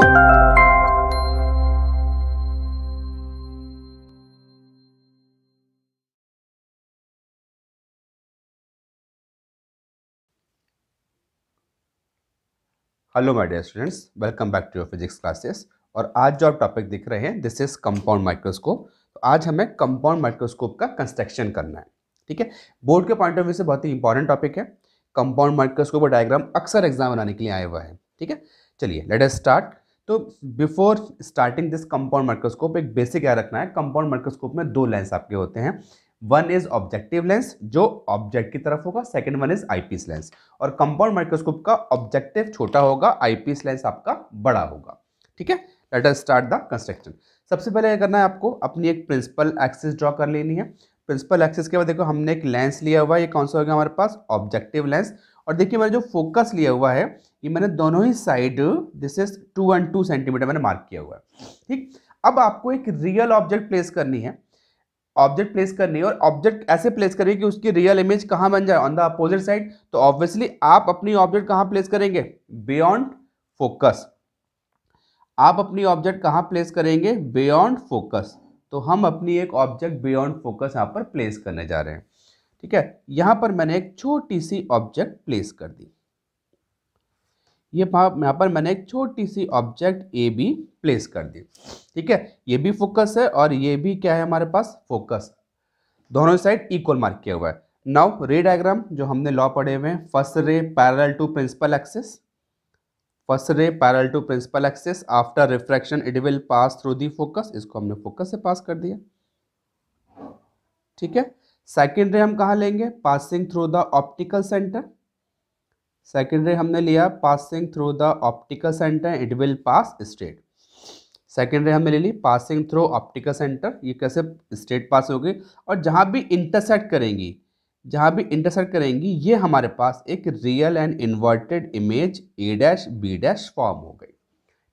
Hello my dear students welcome back to your physics classes और आज जो आप टॉपिक दिख रहे हैं दिस इज कंपाउंड माइक्रोस्कोप तो आज हमें कंपाउंड माइक्रोस्कोप का कंस्ट्रक्शन करना है ठीक है बोर्ड के पॉइंट ऑफ व्यू से बहुत ही इंपॉर्टेंट टॉपिक है कंपाउंड माइक्रोस्कोप और डायग्राम अक्सर एग्जाम बनाने के लिए आया हुआ है ठीक है चलिए लेट एस स्टार्ट तो before starting this compound microscope एक बेसिक क्या रखना है कंपाउंड माइक्रोस्कोप में दो लेंस आपके होते हैं वन इज ऑब्जेक्टिव लेंस जो ऑब्जेक्ट की तरफ होगा second one is eyepiece lens और कंपाउंड माइक्रोस्कोप का ऑब्जेक्टिव छोटा होगा आईपीएस लेंस आपका बड़ा होगा ठीक है let us start the construction सबसे पहले करना है आपको अपनी एक प्रिंसिपल एक्सिस ड्रॉ कर लेनी है प्रिंसिपल एक्सिस के बाद देखो हमने एक लेंस लिया हुआ है ये कौन सा हो गया हमारे पास ऑब्जेक्टिव लेंस और देखिए मैंने जो फोकस लिया हुआ है ये मैंने दोनों ही side this is two and two centimetre मैंने मार्क किया हुआ है ठीक अब आपको एक रियल ऑब्जेक्ट प्लेस करनी है ऑब्जेक्ट प्लेस करनी है और ऑब्जेक्ट ऐसे प्लेस करेंगे कि उसकी रियल इमेज कहाँ बन जाए ऑन द अपोजिट साइड तो ऑब्वियसली आप अपनी ऑब्जेक्ट कहाँ प्लेस करेंगे बियॉन्ड फोकस आप अपनी ऑब्जेक्ट कहाँ प्लेस करेंगे बियॉन्ड फोकस तो हम अपनी एक ऑब्जेक्ट बियॉन्ड फोकस यहाँ पर प्लेस करने जा रहे हैं ठीक है यहाँ पर मैंने एक छोटी सी ऑब्जेक्ट प्लेस कर दी ये यहाँ पर मैंने एक छोटी सी ऑब्जेक्ट ए बी प्लेस कर दी ठीक है ये भी फोकस है और ये भी क्या है हमारे पास फोकस दोनों साइड इक्वल मार्क किया हुआ है नाउ रे डायग्राम जो हमने लॉ पढ़े हुए हैं first ray parallel to principal axis first ray parallel to principal axis after refraction it will pass through the focus इसको हमने फोकस से पास कर दिया ठीक है सेकेंड रे हम कहा लेंगे passing through the optical centre secondary हमने लिया passing through the optical centre it will pass straight secondary हमने ले ली पासिंग थ्रू ऑप्टिकल सेंटर ये कैसे स्ट्रेट पास होगी और जहाँ भी इंटरसेक्ट करेंगी जहाँ भी इंटरसेक्ट करेंगी ये हमारे पास एक real and inverted image A dash B dash form हो गई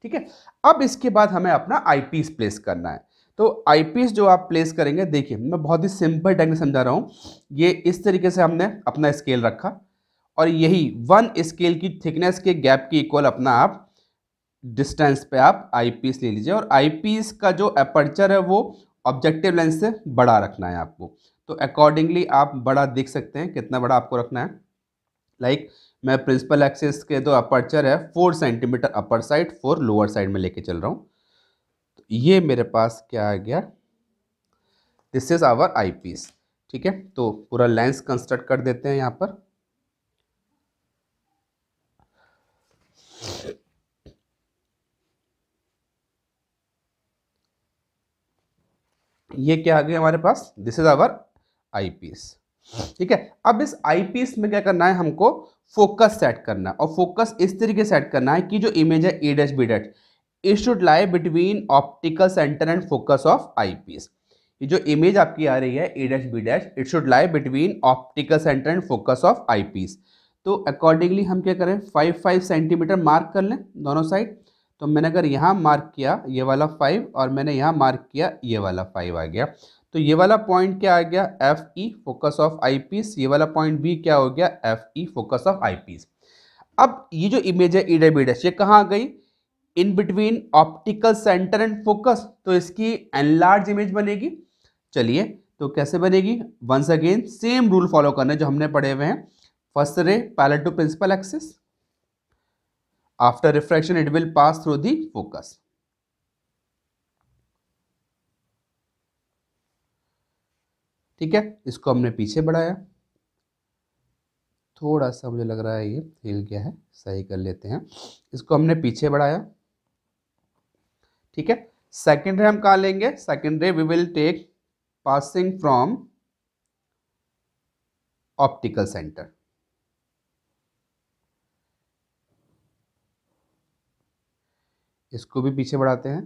ठीक है अब इसके बाद हमें अपना पीस प्लेस करना है तो पीस जो आप प्लेस करेंगे देखिए मैं बहुत ही सिंपल टाइम समझा रहा हूँ ये इस तरीके से हमने अपना स्केल रखा और यही वन स्केल की थिकनेस के गैप की इक्वल अपना आप डिस्टेंस पे आप आई पीस ले लीजिए और आई पीस का जो अपर्चर है वो ऑब्जेक्टिव लेंस से बड़ा रखना है आपको तो अकॉर्डिंगली आप बड़ा देख सकते हैं कितना बड़ा आपको रखना है लाइक like, मैं प्रिंसिपल एक्सिस के जो अपर्चर है four centimetre upper side four lower side में लेके चल रहा हूँ तो ये मेरे पास क्या आ गया this is our eyepiece ठीक है तो पूरा लेंस कंस्ट्रक्ट कर देते हैं यहाँ पर ये क्या आ गया हमारे पास दिस इज आवर पीस ठीक है अब इस पीस में क्या करना है हमको फोकस सेट करना है और फोकस इस तरीके सेट करना है कि जो इमेज है A dash B dash it should lie between optical centre and focus of eyepiece ये जो इमेज आपकी आ रही है A dash B dash it should lie between optical centre and focus of piece तो अकॉर्डिंगली हम क्या करें फाइव फाइव सेंटीमीटर मार्क कर लें दोनों साइड तो मैंने अगर यहाँ मार्क किया ये वाला फाइव और मैंने यहाँ मार्क किया ये वाला फाइव आ गया तो ये वाला पॉइंट क्या आ गया F E focus of eyepiece ये वाला पॉइंट बी क्या हो गया F E focus of eyepiece अब ये जो इमेज है ईडे बीडस ये कहाँ आ गई in between optical centre and focus तो इसकी एनलार्ज इमेज बनेगी चलिए तो कैसे बनेगी once again same rule follow करना जो हमने पढ़े हुए हैं first ray parallel to principal axis after refraction it will pass through the focus ठीक है इसको हमने पीछे बढ़ाया थोड़ा सा मुझे लग रहा है ये हिल गया है सही कर लेते हैं इसको हमने पीछे बढ़ाया ठीक है सेकेंड रे हम कहा लेंगे second ray we will take passing from optical centre इसको भी पीछे बढ़ाते हैं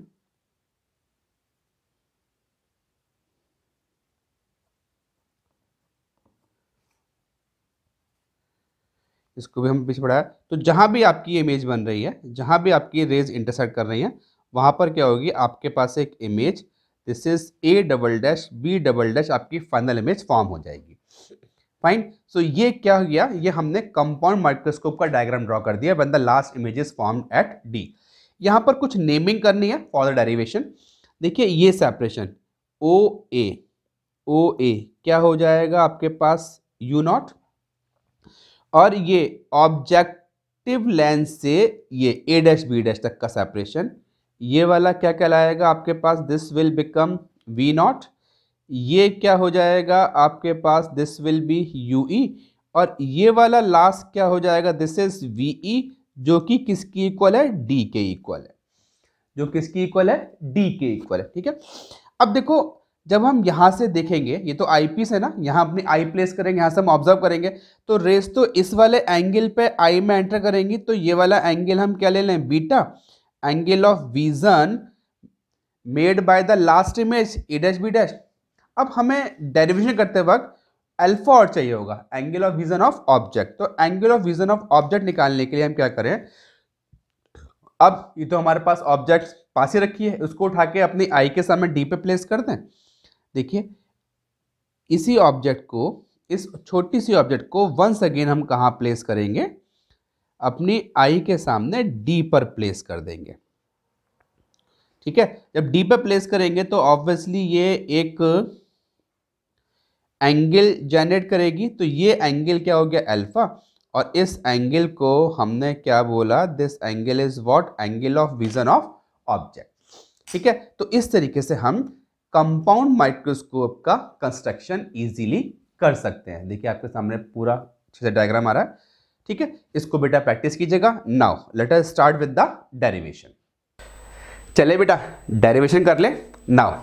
इसको भी हम पीछे बढ़ाया तो जहां भी आपकी इमेज बन रही है जहां भी आपकी रेज इंटरसेक्ट कर रही है वहां पर क्या होगी आपके पास एक image this is A double dash B double dash आपकी फाइनल इमेज फॉर्म हो जाएगी फाइन सो so, ये क्या हो गया ये हमने कंपाउंड माइक्रोस्कोप का डायग्राम ड्रॉ कर दिया one the last is form at D यहाँ पर कुछ नेमिंग करनी है फॉर द डेरिवेशन देखिए ये सेपरेशन ओ ए ओ ए क्या हो जाएगा आपके पास यू नॉट और ये ऑब्जेक्टिव लेंस से ये ए डैश बी डैश तक का सेपरेशन ये वाला क्या कहलाएगा आपके पास this will become V not ये क्या हो जाएगा आपके पास this will be U E और ये वाला लास्ट क्या हो जाएगा दिस इज वी ई जो कि किसकी इक्वल है डी के इक्वल है जो किसकी इक्वल है डी के इक्वल है ठीक है अब देखो जब हम यहां से देखेंगे ये तो आई पी है ना यहां अपनी आई प्लेस करेंगे यहां से हम ऑब्जर्व करेंगे तो रेस तो इस वाले एंगल पे आई में एंटर करेंगी तो ये वाला एंगल हम क्या ले लें beta angle of vision made by the last image E dash B dash अब हमें डेरिवेशन करते वक्त अल्फा और चाहिए होगा angle of vision of object तो angle of vision of object निकालने के लिए हम क्या करें अब ये तो हमारे पास ऑब्जेक्ट पास ही रखी है उसको उठा के अपनी आई के सामने डी पे प्लेस कर दें देखिए इसी ऑब्जेक्ट को इस छोटी सी ऑब्जेक्ट को वंस अगेन हम कहाँ प्लेस करेंगे अपनी आई के सामने डी पर प्लेस कर देंगे ठीक है जब डी पर प्लेस करेंगे तो ऑब्वियसली ये एक एंगल जनरेट करेगी तो ये एंगल क्या हो गया अल्फ़ा और इस एंगल को हमने क्या बोला this angle is what angle of vision of object ठीक है तो इस तरीके से हम कंपाउंड माइक्रोस्कोप का कंस्ट्रक्शन इजीली कर सकते हैं देखिए आपके सामने पूरा अच्छे से डायग्राम आ रहा है ठीक है इसको बेटा प्रैक्टिस कीजिएगा now let us start with the derivation चले बेटा डेरिवेशन कर ले now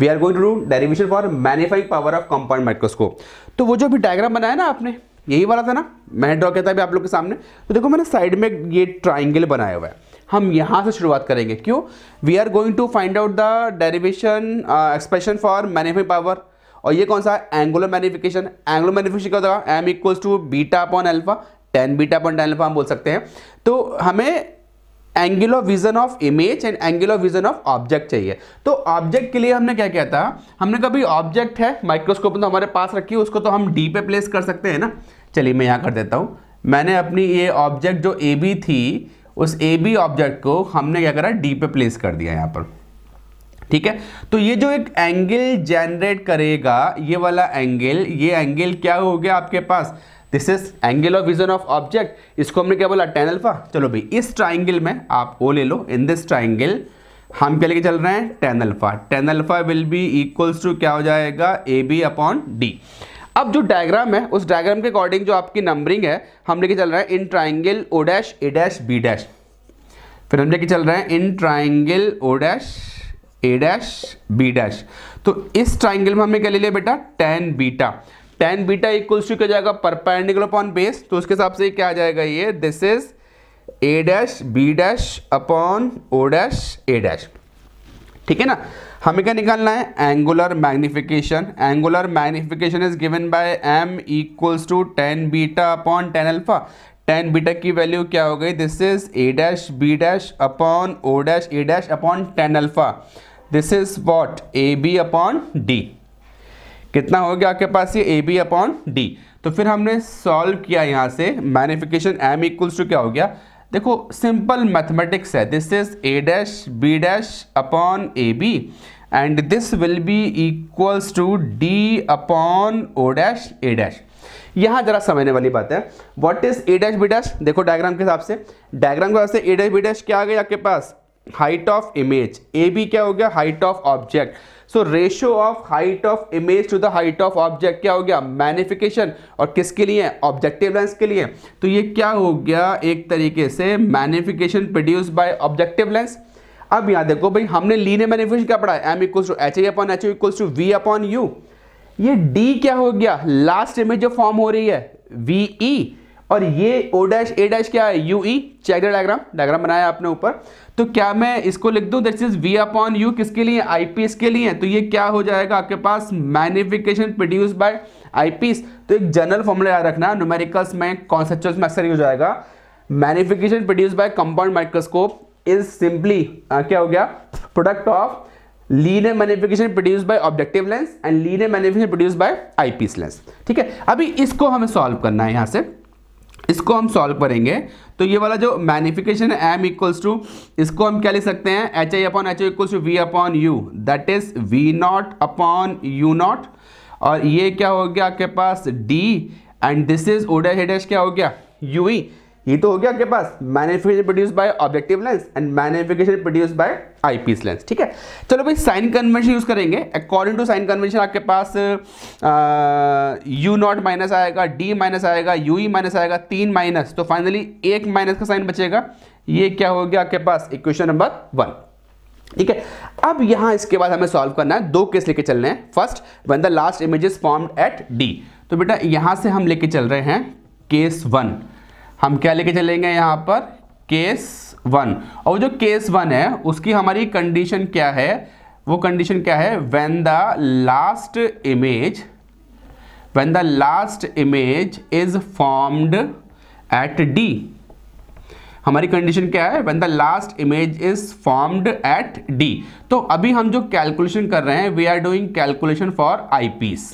we are going to do derivation for magnifying power of compound microscope तो वो जो भी डायग्राम बनाया ना आपने यही वाला था ना मैंने ड्रॉ किया था अभी आप लोग के सामने तो देखो मैंने साइड में ये ट्राइंगल बनाया हुआ है हम यहाँ से शुरुआत करेंगे क्यों we are going to find out the derivation expression for magnifying power और ये कौन सा है एंगुलर मैनिफिकेशन एंगुलर मैनिफिकेशन क्या होगा M equals to beta upon alpha tan beta upon tan alpha हम बोल सकते हैं तो हमें angle of vision of image and angle of vision of object चाहिए तो ऑब्जेक्ट के लिए हमने क्या किया था हमने कभी ऑब्जेक्ट है माइक्रोस्कोप तो हमारे पास रखी है उसको तो हम डी पे प्लेस कर सकते हैं ना चलिए मैं यहाँ कर देता हूँ मैंने अपनी ये ऑब्जेक्ट जो ए बी थी उस ए बी ऑब्जेक्ट को हमने क्या करा डी पे प्लेस कर दिया यहाँ पर ठीक है तो ये जो एक एंगल जनरेट करेगा ये वाला एंगल ये एंगल क्या हो गया आपके पास this is angle of vision of object इसको हमने क्या बोला टेन अल्फा चलो भाई इस ट्राइंगल में आप ओ ले लो इन दिस ट्राइंगल हम क्या लेके चल रहे हैं tan alpha tan alpha will be equals to क्या हो जाएगा ए बी अपॉन डी अब जो डायग्राम है उस डायग्राम के अकॉर्डिंग जो आपकी नंबरिंग है हम लेके चल रहे हैं in triangle O dash A dash B dash फिर हम लेके चल रहे हैं in triangle O dash A dash B dash तो इस ट्राइंगल में हमने क्या ले लिया बेटा tan beta tan beta equals to क्या जाएगा परपेंडिकुलर अपॉन बेस तो उसके हिसाब से क्या आ जाएगा ये this is A dash B dash upon O dash A dash ठीक है ना हमें क्या निकालना है angular magnification angular magnification is given by M equals to tan beta upon tan alpha tan beta की वैल्यू क्या हो गई this is A dash B dash upon O dash A dash upon tan alpha this is what A B upon D कितना हो गया आपके पास ये ए B upon D तो फिर हमने सॉल्व किया यहाँ से मैनिफिकेशन एम इक्वल्स टू क्या हो गया देखो सिंपल मैथमेटिक्स है this is A dash B dash upon A B and this will be equals to D upon O dash A dash यहाँ जरा समझने वाली बात है what is A dash B dash देखो डायग्राम के हिसाब से डायग्राम के हिसाब से ए डैश बी डैश क्या आ गया आपके पास height of image A B क्या हो गया height of object so ratio of height of image to the height of object क्या हो गया मैनिफिकेशन और किसके लिए ऑब्जेक्टिव लेंस के लिए तो ये क्या हो गया एक तरीके से magnification produce by objective lens अब यहाँ देखो भाई हमने लीने मैनिफिकेशन क्या पढ़ा M equals to H A upon H equals to V upon U ये डी क्या हो गया लास्ट इमेज जो फॉर्म हो रही है वी ई e. और ये ओ डैश ए डैश क्या है यू ई चैगर डायग्राम डायग्राम बनाया आपने ऊपर तो क्या मैं इसको लिख दूं that is V upon U किसके लिए आईपीएस के लिए है तो ये क्या हो जाएगा आपके पास मैनिफिकेशन प्रोड्यूस बाय आईपीएस तो एक जनरल फॉर्मूला याद रखना न्यूमेरिकल्स में कॉन्सेप्चुअल में अक्सर यूज आएगा magnification produce by compound microscope is simply क्या हो गया product of linear magnification produce by objective lens and linear magnification produce by eyepiece lens ठीक है अभी इसको हमें सॉल्व करना है यहां से इसको हम सॉल्व करेंगे तो ये वाला जो मैग्निफिकेशन है एम इक्वल्स टू इसको हम क्या लिख सकते हैं H I upon H equals to V upon U that is V naught upon U naught और ये क्या हो गया आपके पास डी एंड दिस इज ओडा हेडेश क्या हो गया यू ई e. ये तो हो गया आपके पास magnification produce by objective lens and magnification produce by eyepiece lens ठीक है चलो भाई साइन कन्वेंशन यूज करेंगे अकॉर्डिंग टू साइन कन्वेंशन आपके पास यू नॉट माइनस आएगा डी माइनस आएगा यू ई माइनस आएगा तीन माइनस तो फाइनली एक माइनस का साइन बचेगा ये क्या हो गया आपके पास इक्वेशन नंबर वन ठीक है अब यहाँ इसके बाद हमें सॉल्व करना है दो केस लेके चल रहे हैं first one the last image form at D तो बेटा यहाँ से हम लेके चल रहे हैं केस वन हम क्या लेके चलेंगे यहाँ पर केस वन और जो केस वन है उसकी हमारी कंडीशन क्या है वो कंडीशन क्या है when the last image when the last image is formed at D हमारी कंडीशन क्या है when the last image is formed at D तो अभी हम जो कैलकुलेशन कर रहे हैं we are doing calculation for eyepiece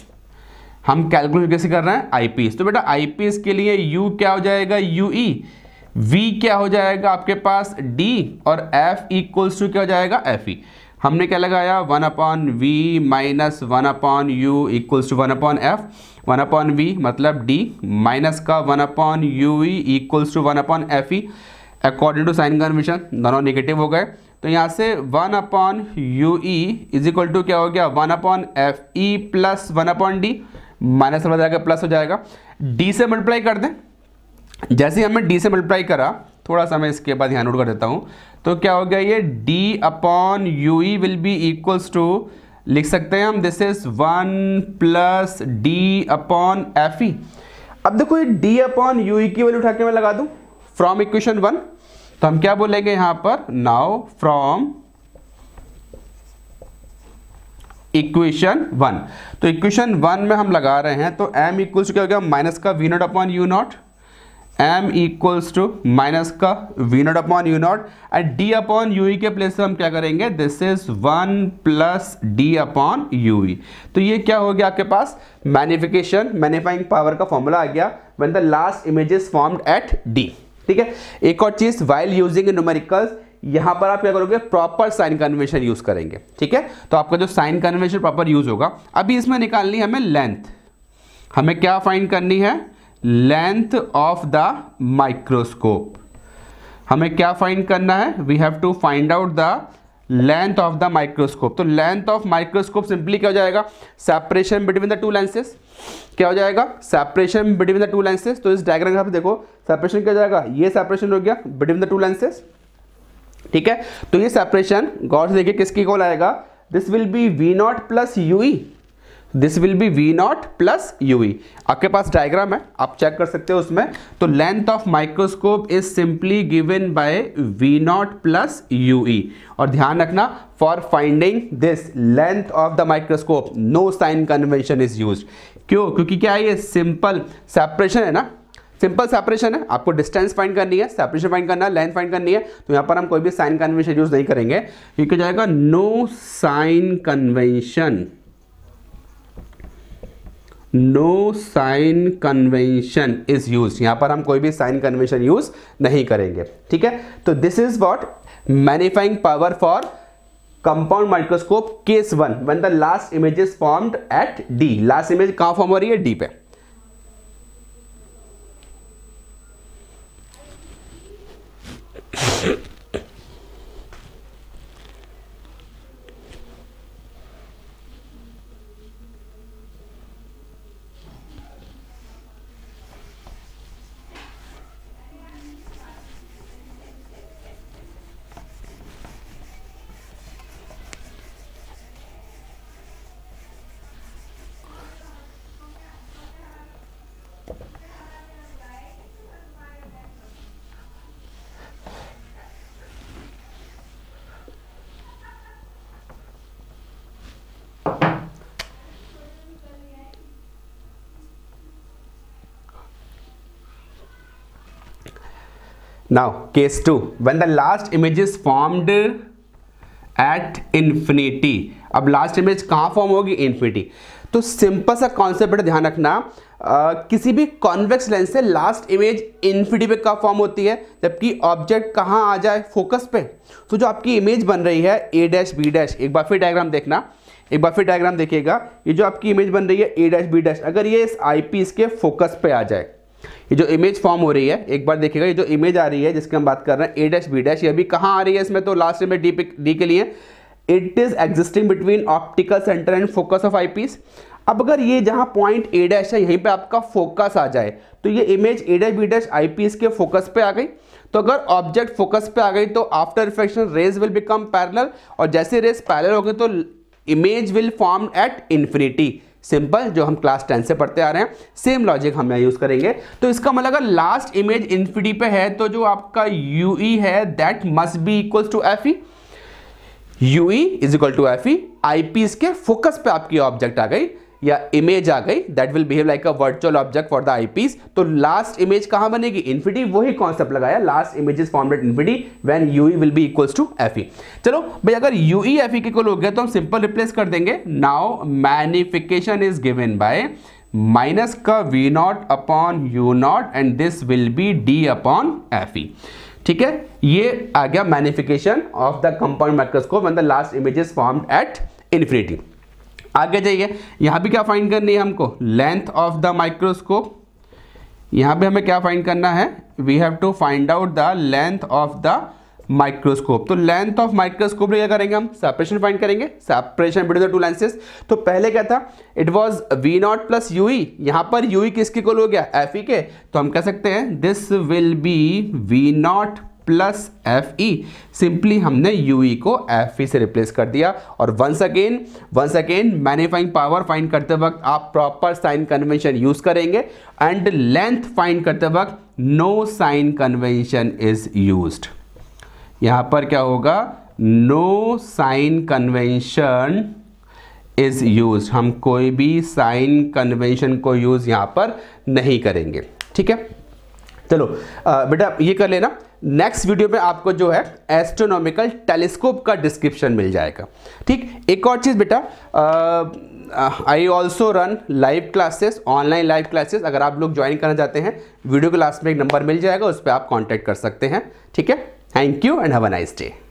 हम कैलकुलेट कैसे कर रहे हैं आईपीएस तो बेटा आईपीएस के लिए यू क्या हो जाएगा यू ई वी क्या हो जाएगा आपके पास डी और एफ इक्वल्स टू क्या हो जाएगा एफ ई e. हमने क्या लगाया one upon V minus one upon U equals to one upon F one upon V मतलब डी माइनस का one upon U E equals to one upon F E according to sign convention दोनों negative हो गए तो यहाँ से one upon U E is equal to क्या हो गया one upon F E plus one upon D minus में जाएगा प्लस हो जाएगा डी से मल्टीप्लाई कर दें जैसे हमने डी से मल्टीप्लाई करा थोड़ा सा मैं इसके बाद यहाँ नोट कर देता हूँ तो क्या हो गया ये D upon U E will be equals to लिख सकते हैं हम this is one plus D upon F E अब देखो ये डी अपॉन यू ई की वैल्यू उठा के मैं लगा दूँ फ्रॉम इक्वेशन वन तो हम क्या बोलेंगे यहाँ पर नाउ फ्रॉम इक्वेशन वन तो इक्वेशन वन में हम लगा रहे हैं तो m इक्वल्स क्या हो गया माइनस का V naught upon U naught m equals to minus का V naught upon U naught and d upon U e के प्लेस से हम क्या करेंगे this is one plus D upon U तो ये क्या हो गया आपके पास मैनिफिकेशन मैनिफाइंग पावर का फॉर्मूला आ गया when the last images formed at d ठीक है एक और चीज वाइल यूजिंग न्यूमेरिकल्स यहां पर आप क्या करोगे प्रॉपर साइन कन्वेंशन यूज करेंगे ठीक है तो आपका जो साइन कन्वेंशन प्रॉपर यूज होगा अभी इसमें निकालनी है हमें लेंथ हमें क्या फाइंड करनी है लेंथ ऑफ द माइक्रोस्कोप हमें क्या फाइंड करना है we have to find out the length of the microscope तो लेंथ ऑफ माइक्रोस्कोप सिंपली क्या हो जाएगा separation between the two lenses क्या हो जाएगा separation between the two lenses तो इस डायग्राम आप देखो सेपरेशन क्या हो जाएगा ये सेपरेशन हो गया बिटवीन द टू लेंसेज ठीक है तो ये सेपरेशन गौर से देखिए किसकी कॉल आएगा this will be V naught plus U E this will be V naught plus U E आपके पास डायग्राम है आप चेक कर सकते हो उसमें तो length of microscope is simply given by V naught plus U E और ध्यान रखना for finding this length of the microscope no sign convention is use क्यों क्योंकि क्या है ये सिंपल सेपरेशन है ना सिंपल सेपरेशन है आपको डिस्टेंस फाइंड करनी है सेपरेशन फाइंड करना है लेंथ फाइंड करनी है तो यहाँ पर हम कोई भी साइन कन्वेंशन यूज नहीं करेंगे क्योंकि जाएगा no sign convention no sign convention is use यहां पर हम कोई भी साइन कन्वेंशन यूज नहीं करेंगे ठीक है तो this is what magnifying power for compound microscope case one one the last image is formed at D last image कहां फॉर्म हो रही है डी पे now case 2 when the last image is formed at infinity अब last image कहाँ form होगी infinity तो simple सा कॉन्सेप्ट ध्यान रखना आ, किसी भी कॉन्वेक्स लेंस से लास्ट इमेज इन्फिटी पे का फॉर्म होती है जबकि ऑब्जेक्ट कहाँ आ जाए फोकस पे तो जो आपकी इमेज बन रही है ए डैश बी डैश एक बार फिर डायग्राम देखना एक बार फिर डायग्राम देखिएगा ये जो आपकी इमेज बन रही है ए डैश बी डैश अगर ये इस आई पीस के फोकस पे आ जाए ये जो इमेज फॉर्म हो रही है एक बार देखिएगा ये जो इमेज आ रही है जिसकी हम बात कर रहे हैं ए डैश बी डैश ये अभी कहाँ आ रही है इसमें तो लास्ट इमेज डी डी के लिए it is existing between optical centre and focus of eyepiece अब अगर ये जहां पॉइंट ए डैश है यहीं पे आपका फोकस आ जाए तो ये image A dash B dash I P focus पे आ गई तो अगर ऑब्जेक्ट फोकस पे आ गई तो after reflection rays will become parallel और जैसे रेज पैरल हो गए तो image will form at infinity simple जो हम क्लास टेन से पढ़ते आ रहे हैं सेम लॉजिक हम यहाँ यूज़ करेंगे तो इसका मतलब अगर लास्ट इमेज इन्फिनिटी पे है तो जो आपका यू ई e है that must be equal to F E U E is equal to F E I P इसके फोकस पे आपकी ऑब्जेक्ट आ गई या इमेज आ गई that will behave like a virtual object for the eyepiece तो लास्ट इमेज कहां बनेगी इन्फिटी वही कॉन्सेप्ट लगाया last image is formed infinity when U E will be equals to F चलो भाई अगर यूई एफ ई इक्वल हो गया तो हम सिंपल रिप्लेस कर देंगे now magnification is given by minus का V naught upon U naught and this will be D upon F E ठीक है ये आ गया magnification of the compound microscope and the last image is formed at infinity आगे जाइए यहां भी क्या फाइंड करनी है हमको लेंथ ऑफ द माइक्रोस्कोप यहां भी हमें क्या फाइंड करना है we have to find out the length of the microscope तो लेंथ ऑफ माइक्रोस्कोप क्या करेंगे हम सेपरेशन फाइंड करेंगे separation between the two lenses तो पहले क्या था it was V naught plus U E यहां पर यू ई e किसके कोल हो गया एफ ई e के तो हम कह सकते हैं this will be V naught plus F E simply हमने यू ई को एफ ई से रिप्लेस कर दिया और once again once again magnifying power find करते वक्त आप प्रॉपर साइन कन्वेंशन यूज करेंगे एंड लेंथ फाइंड करते वक्त no sign convention is use यहां पर क्या होगा no sign convention is use हम कोई भी साइन कन्वेंशन को यूज यहां पर नहीं करेंगे ठीक है चलो बेटा ये कर लेना नेक्स्ट वीडियो में आपको जो है एस्ट्रोनॉमिकल टेलीस्कोप का डिस्क्रिप्शन मिल जाएगा ठीक एक और चीज़ बेटा I also run live classes online live classes अगर आप लोग ज्वाइन करना चाहते हैं वीडियो क्लास में एक नंबर मिल जाएगा उस पर आप कॉन्टैक्ट कर सकते हैं ठीक है thank you and have a nice day